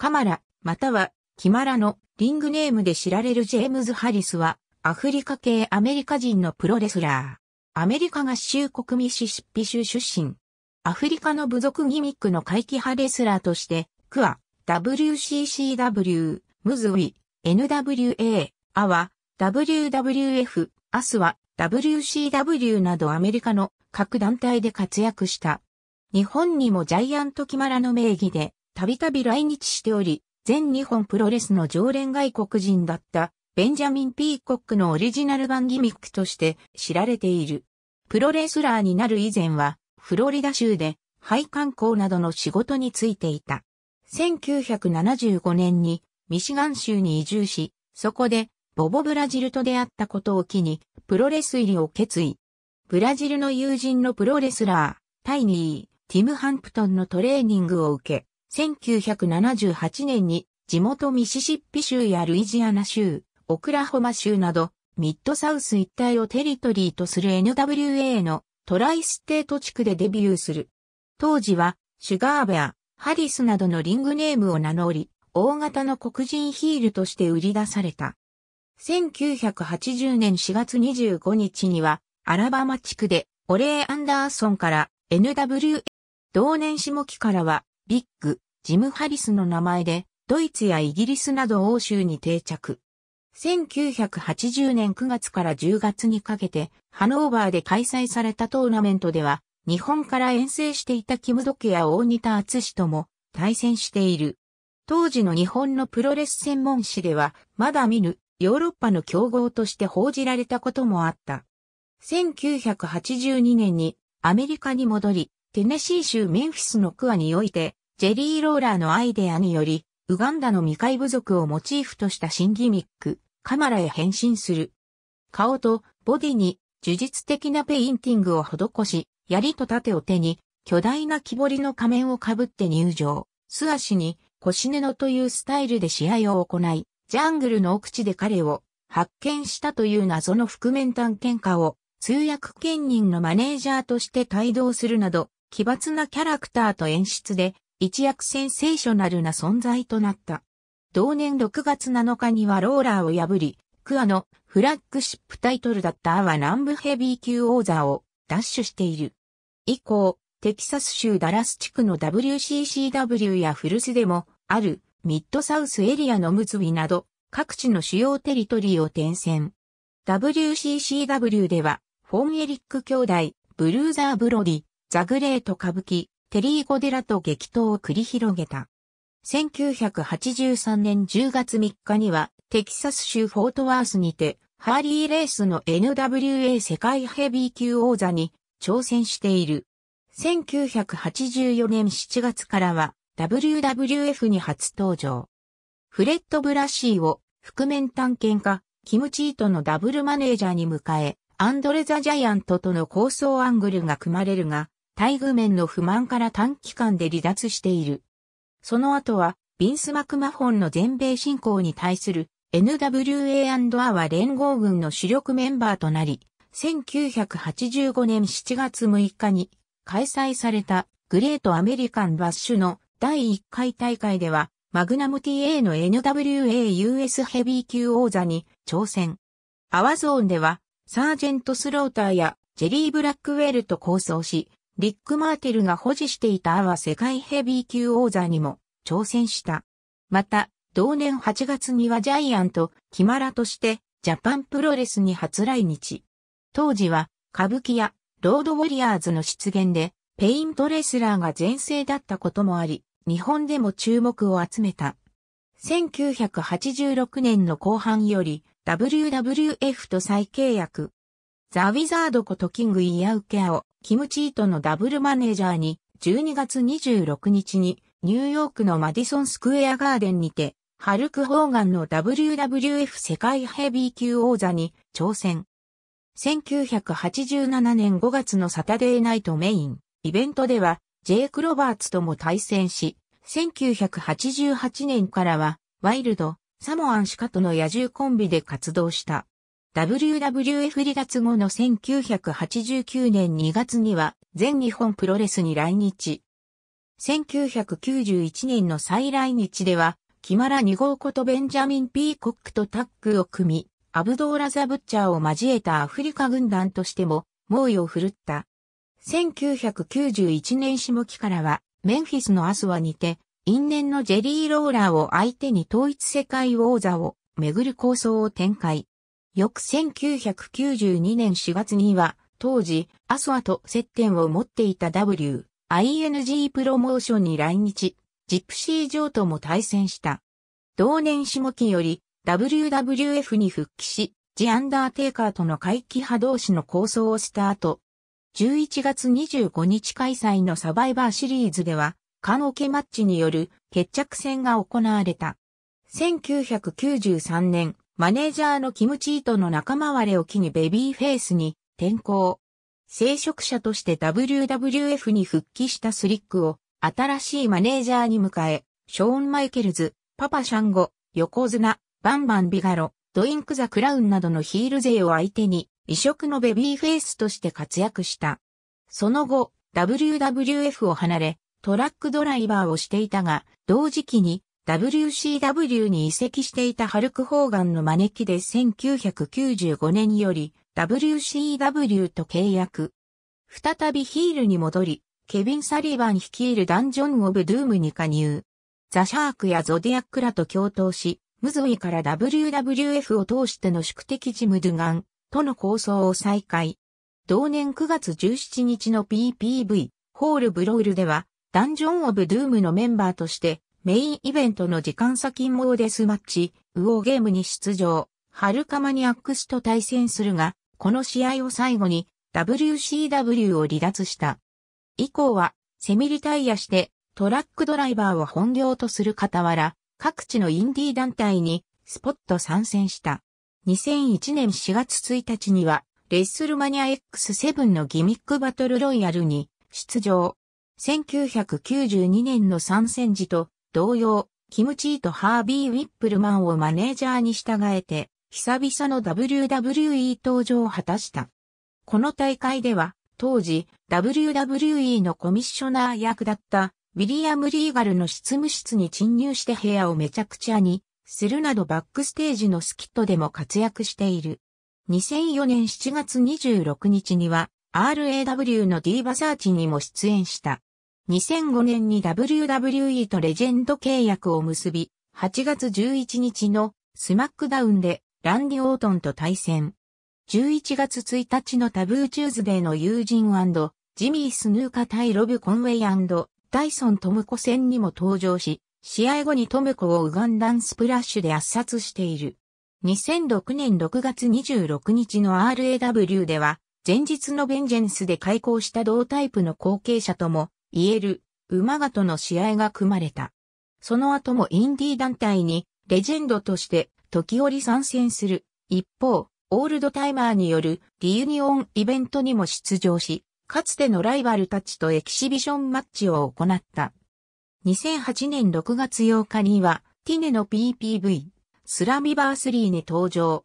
カマラ、または、キマラのリングネームで知られるジェームズ・ハリスは、アフリカ系アメリカ人のプロレスラー。アメリカ合衆国ミシシッピ州出身。アフリカの部族ギミックの怪奇派レスラーとして、クア、WCCW、ムズウィ、NWA、アワ、WWF、アスワ、WCW などアメリカの各団体で活躍した。日本にもジャイアントキマラの名義でたびたび来日しており、全日本プロレスの常連外国人だったベンジャミン・ピーコックのオリジナル版ギミックとして知られている。プロレスラーになる以前はフロリダ州で配管工などの仕事に就いていた。1975年にミシガン州に移住し、そこでボボブラジルと出会ったことを機にプロレス入りを決意。ブラジルの友人のプロレスラー、タイニー、ティム・ハンプトンのトレーニングを受け、1978年に地元ミシシッピ州やルイジアナ州、オクラホマ州など、ミッドサウス一帯をテリトリーとする NWA のトライステート地区でデビューする。当時は、シュガーベア、ハリスなどのリングネームを名乗り、大型の黒人ヒールとして売り出された。1980年4月25日には、アラバマ地区で、オレー・アンダーソンから NWA、同年下期からは、ビッグ、ジム・ハリスの名前で、ドイツやイギリスなど欧州に定着。1980年9月から10月にかけて、ハノーバーで開催されたトーナメントでは、日本から遠征していたキム・ドケや大仁田厚史とも対戦している。当時の日本のプロレス専門誌では、まだ見ぬヨーロッパの競合として報じられたこともあった。1982年にアメリカに戻り、テネシー州メンフィスのクアにおいて、ジェリー・ローラーのアイデアにより、ウガンダの未開部族をモチーフとした新ギミック、カマラへ変身する。顔とボディに呪術的なペインティングを施し、槍と盾を手に、巨大な木彫りの仮面をかぶって入場。素足に、腰根のというスタイルで試合を行い、ジャングルの奥地で彼を発見したという謎の覆面探検家を通訳兼任のマネージャーとして帯同するなど、奇抜なキャラクターと演出で一躍センセーショナルな存在となった。同年6月7日にはローラーを破り、クアのフラッグシップタイトルだったアワ南部ヘビー級王座を奪取している。以降、テキサス州ダラス地区の WCCW やフルスでもあるミッドサウスエリアのムズビなど各地の主要テリトリーを転戦。WCCW ではフォン・エリック兄弟、ブルーザー・ブロディ、ザグレート・歌舞伎、テリー・ゴデラと激闘を繰り広げた。1983年10月3日には、テキサス州フォートワースにて、ハーリーレースの NWA 世界ヘビー級王座に挑戦している。1984年7月からは WWF に初登場。フレッド・ブラシーを覆面探検家、キム・チートのダブルマネージャーに迎え、アンドレ・ザ・ジャイアントとの構想アングルが組まれるが、待遇面の不満から短期間で離脱している。その後は、ビンス・マクマホンの全米侵攻に対する n w a アは連合軍の主力メンバーとなり、1985年7月6日に開催されたグレートアメリカンバッシュの第1回大会では、マグナム TA の NWAUS ヘビー級王座に挑戦。アワゾーンでは、サージェント・スローターやジェリー・ブラックウェルと構想し、リック・マーテルが保持していたアワ世界ヘビー級王座にも挑戦した。また、同年8月にはジャイアント、キマラとしてジャパンプロレスに初来日。当時は歌舞伎やロードウォリアーズの出現でペイントレスラーが全盛だったこともあり、日本でも注目を集めた。1986年の後半より WWF と再契約。ザ・ウィザードことキング・イヤウケアをキム・チートのダブルマネージャーに12月26日にニューヨークのマディソンスクエアガーデンにてハルク・ホーガンの WWF 世界ヘビー級王座に挑戦。1987年5月のサタデーナイトメインイベントではジェイク・ロバーツとも対戦し、1988年からはワイルド、サモアンシカとの野獣コンビで活動した。WWF 離脱後の1989年2月には全日本プロレスに来日。1991年の再来日では、キマラ2号ことベンジャミン・ピーコックとタッグを組み、アブドーラ・ザ・ブッチャーを交えたアフリカ軍団としても猛威を振るった。1991年下期からは、メンフィスのアスワにて、因縁のジェリー・ローラーを相手に統一世界王座を巡る構想を展開。翌1992年4月には、当時、アソアと接点を持っていた W、ING プロモーションに来日、ジプシー・ジョーとも対戦した。同年下期より、WWF に復帰し、ジ・アンダーテイカーとの回帰派同士の構想をした後、11月25日開催のサバイバーシリーズでは、カノケマッチによる決着戦が行われた。1993年、マネージャーのキム・チートの仲間割れを機にベビーフェイスに転向。聖職者として WWF に復帰したスリックを新しいマネージャーに迎え、ショーン・マイケルズ、パパ・シャンゴ、横綱、バンバン・ビガロ、ドインク・ザ・クラウンなどのヒール勢を相手に異色のベビーフェイスとして活躍した。その後、WWF を離れ、トラックドライバーをしていたが、同時期に WCW に移籍していたハルク・ホーガンの招きで1995年より WCW と契約。再びヒールに戻り、ケビン・サリバン率いるダンジョン・オブ・ドゥームに加入。ザ・シャークやゾディアックらと共闘し、ムズイから WWF を通しての宿敵ジム・ドゥガンとの構想を再開。同年9月17日の PPV、ホール・ブロールでは、ダンジョン・オブ・ドゥームのメンバーとして、メインイベントの時間差金ーデスマッチ、ウォーゲームに出場、ハルカマニアックスと対戦するが、この試合を最後に WCW を離脱した。以降は、セミリタイヤして、トラックドライバーを本業とする傍ら、各地のインディー団体に、スポット参戦した。2001年4月1日には、レッスルマニア X7 のギミックバトルロイヤルに出場。1992年の参戦時と同様、キムチーとハービー・ウィップルマンをマネージャーに従えて、久々の WWE 登場を果たした。この大会では、当時、WWE のコミッショナー役だった、ウィリアム・リーガルの執務室に侵入して部屋をめちゃくちゃに、するなどバックステージのスキットでも活躍している。2004年7月26日には、RAW のディーバサーチにも出演した。2005年に WWE とレジェンド契約を結び、8月11日のスマックダウンでランディ・オートンと対戦。11月1日のタブーチューズデーの友人ジミー・スヌーカ対ロブ・コンウェイダイソン・トムコ戦にも登場し、試合後にトムコをウガンダンスプラッシュで圧殺している。2006年6月26日の RAW では、前日のベンジェンスで開校した同タイプの後継者ともイエル、馬ガとの試合が組まれた。その後もインディー団体にレジェンドとして時折参戦する。一方、オールドタイマーによるリユニオンイベントにも出場し、かつてのライバルたちとエキシビションマッチを行った。2008年6月8日には、ティネの PPV、スラミバースリーに登場。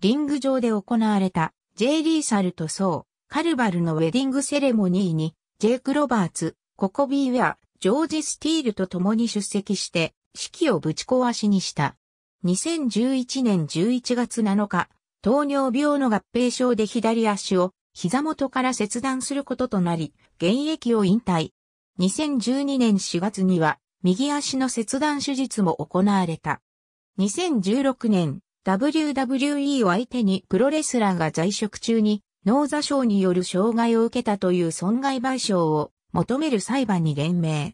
リング上で行われた、J リーサルとソー、カルバルのウェディングセレモニーにジェイク・ロバーツ、ココビー・ウェア、ジョージ・スティールと共に出席して、式をぶち壊しにした。2011年11月7日、糖尿病の合併症で左足を膝元から切断することとなり、現役を引退。2012年4月には、右足の切断手術も行われた。2016年、WWE を相手にプロレスラーが在職中に脳座症による障害を受けたという損害賠償を求める裁判に連名。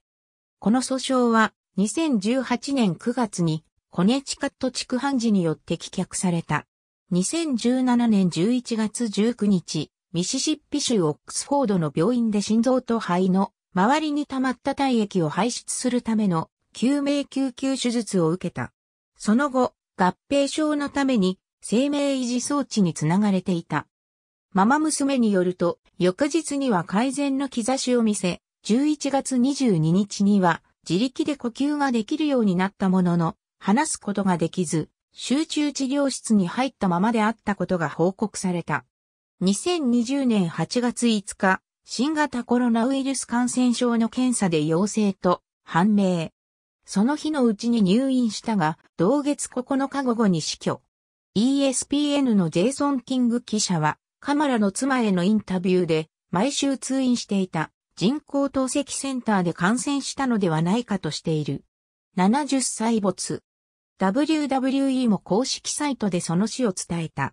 この訴訟は2018年9月にコネチカット地区判事によって棄却された。2017年11月19日、ミシシッピ州オックスフォードの病院で心臓と肺の周りに溜まった体液を排出するための救命救急手術を受けた。その後、合併症のために生命維持装置につながれていた。ママ娘によると、翌日には改善の兆しを見せ、11月22日には自力で呼吸ができるようになったものの、話すことができず、集中治療室に入ったままであったことが報告された。2020年8月5日、新型コロナウイルス感染症の検査で陽性と判明。その日のうちに入院したが、同月9日午後に死去。ESPN のジェイソン・キング記者は、カマラの妻へのインタビューで、毎週通院していた人工透析センターで感染したのではないかとしている。70歳没。WWE も公式サイトでその死を伝えた。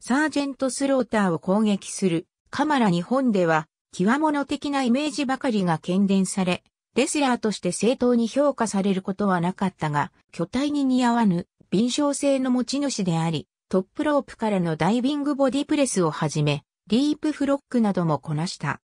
サージェント・スローターを攻撃するカマラ日本では、極物的なイメージばかりが喧伝され、レスラーとして正当に評価されることはなかったが、巨体に似合わぬ、敏捷性の持ち主であり、トップロープからのダイビングボディプレスをはじめ、リープフロックなどもこなした。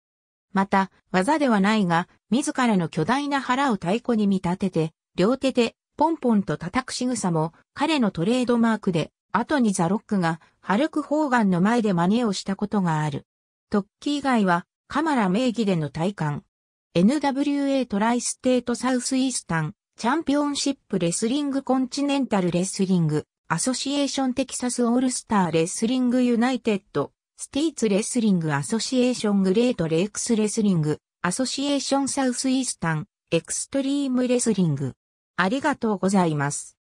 また、技ではないが、自らの巨大な腹を太鼓に見立てて、両手でポンポンと叩く仕草も彼のトレードマークで、後にザロックがハルク・ホーガンの前で真似をしたことがある。トッキー以外はカマラ名義での体感。NWA トライステートサウスイースタンチャンピオンシップレスリングコンチネンタルレスリングアソシエーションテキサスオールスターレスリングユナイテッド、スティーツレスリングアソシエーショングレートレイクスレスリング、アソシエーションサウスイースタン、エクストリームレスリング。ありがとうございます。